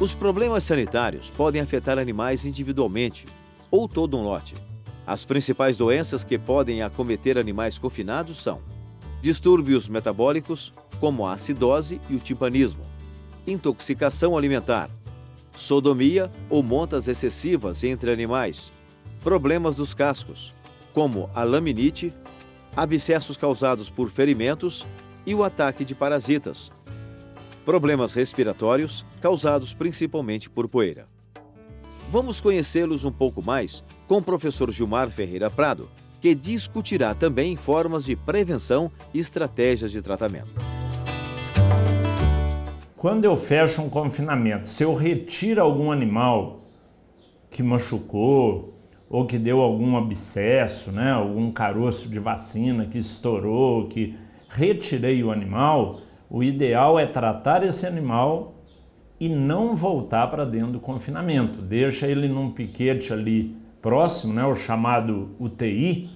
Os problemas sanitários podem afetar animais individualmente ou todo um lote. As principais doenças que podem acometer animais confinados são distúrbios metabólicos, como a acidose e o timpanismo, intoxicação alimentar, sodomia ou montas excessivas entre animais, problemas dos cascos, como a laminite, abscessos causados por ferimentos e o ataque de parasitas, problemas respiratórios causados principalmente por poeira. Vamos conhecê-los um pouco mais com o professor Gilmar Ferreira Prado, que discutirá também formas de prevenção e estratégias de tratamento. Quando eu fecho um confinamento, se eu retiro algum animal que machucou ou que deu algum abscesso, né, algum caroço de vacina que estourou, que retirei o animal, o ideal é tratar esse animal e não voltar para dentro do confinamento. Deixa ele num piquete ali próximo, né, o chamado UTI,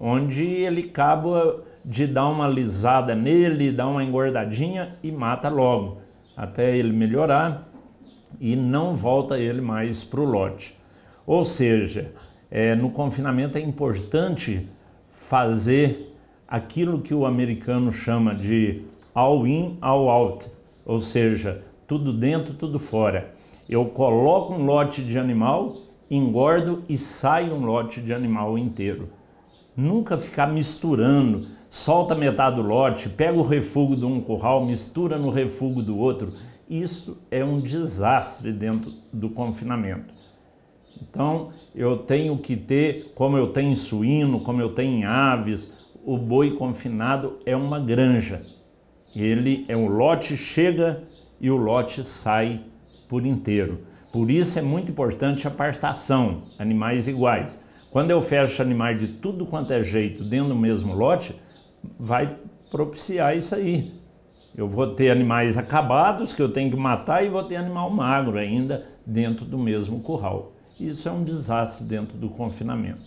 onde ele acaba de dar uma lisada nele, dar uma engordadinha e mata logo, até ele melhorar e não volta ele mais para o lote. Ou seja, é, no confinamento é importante fazer aquilo que o americano chama de all in, all out, ou seja, tudo dentro, tudo fora. Eu coloco um lote de animal, engordo e sai um lote de animal inteiro. Nunca ficar misturando, solta metade do lote, pega o refúgio de um curral, mistura no refúgio do outro. Isso é um desastre dentro do confinamento. Então, eu tenho que ter, como eu tenho em suíno, como eu tenho em aves, o boi confinado é uma granja. Ele é um lote chega e o lote sai por inteiro. Por isso é muito importante a apartação, animais iguais. Quando eu fecho animais de tudo quanto é jeito dentro do mesmo lote, vai propiciar isso aí. Eu vou ter animais acabados que eu tenho que matar e vou ter animal magro ainda dentro do mesmo curral. Isso é um desastre dentro do confinamento.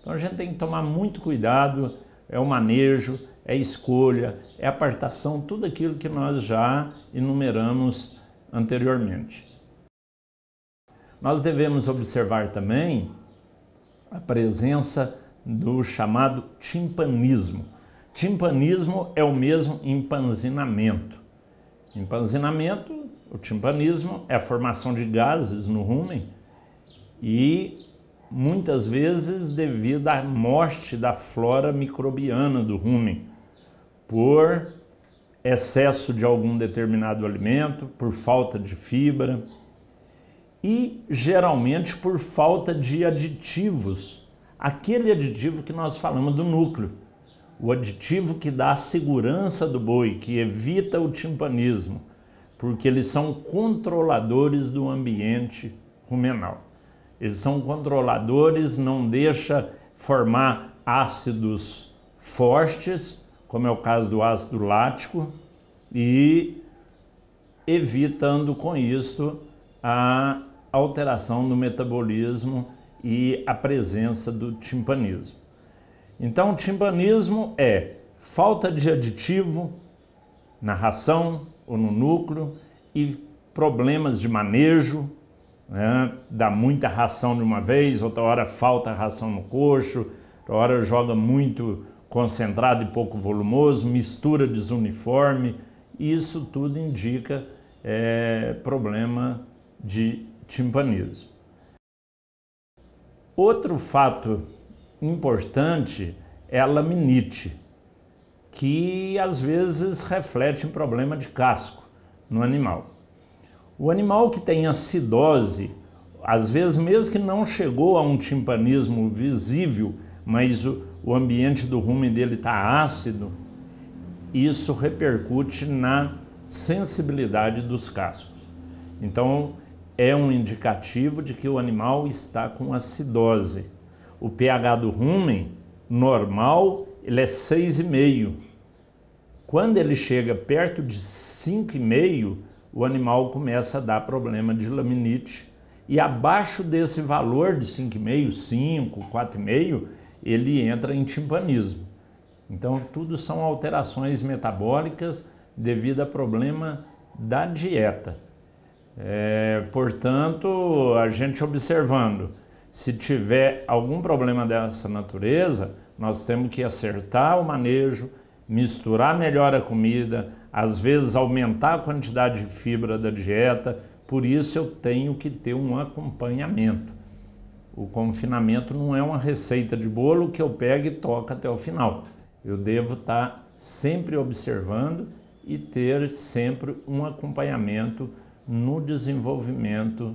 Então a gente tem que tomar muito cuidado, é o manejo, é escolha, é apartação, tudo aquilo que nós já enumeramos anteriormente. Nós devemos observar também a presença do chamado timpanismo. Timpanismo é o mesmo empanzinamento. Empanzinamento, o timpanismo, é a formação de gases no rumen e muitas vezes devido à morte da flora microbiana do rumen por excesso de algum determinado alimento, por falta de fibra e geralmente por falta de aditivos. Aquele aditivo que nós falamos do núcleo, o aditivo que dá a segurança do boi, que evita o timpanismo, porque eles são controladores do ambiente rumenal. Eles são controladores, não deixa formar ácidos fortes como é o caso do ácido lático, e evitando com isso a alteração no metabolismo e a presença do timpanismo. Então, o timpanismo é falta de aditivo na ração ou no núcleo e problemas de manejo, né? dá muita ração de uma vez, outra hora falta ração no coxo, outra hora joga muito concentrado e pouco volumoso, mistura desuniforme, isso tudo indica é, problema de timpanismo. Outro fato importante é a laminite, que às vezes reflete um problema de casco no animal. O animal que tem acidose, às vezes mesmo que não chegou a um timpanismo visível, mas o, o ambiente do rumen dele está ácido, isso repercute na sensibilidade dos cascos. Então, é um indicativo de que o animal está com acidose. O pH do rumen normal ele é 6,5. Quando ele chega perto de 5,5, o animal começa a dar problema de laminite. E abaixo desse valor de 5,5, 5, 4,5, ele entra em timpanismo. Então, tudo são alterações metabólicas devido a problema da dieta. É, portanto, a gente observando, se tiver algum problema dessa natureza, nós temos que acertar o manejo, misturar melhor a comida, às vezes aumentar a quantidade de fibra da dieta, por isso eu tenho que ter um acompanhamento. O confinamento não é uma receita de bolo que eu pego e toco até o final. Eu devo estar tá sempre observando e ter sempre um acompanhamento no desenvolvimento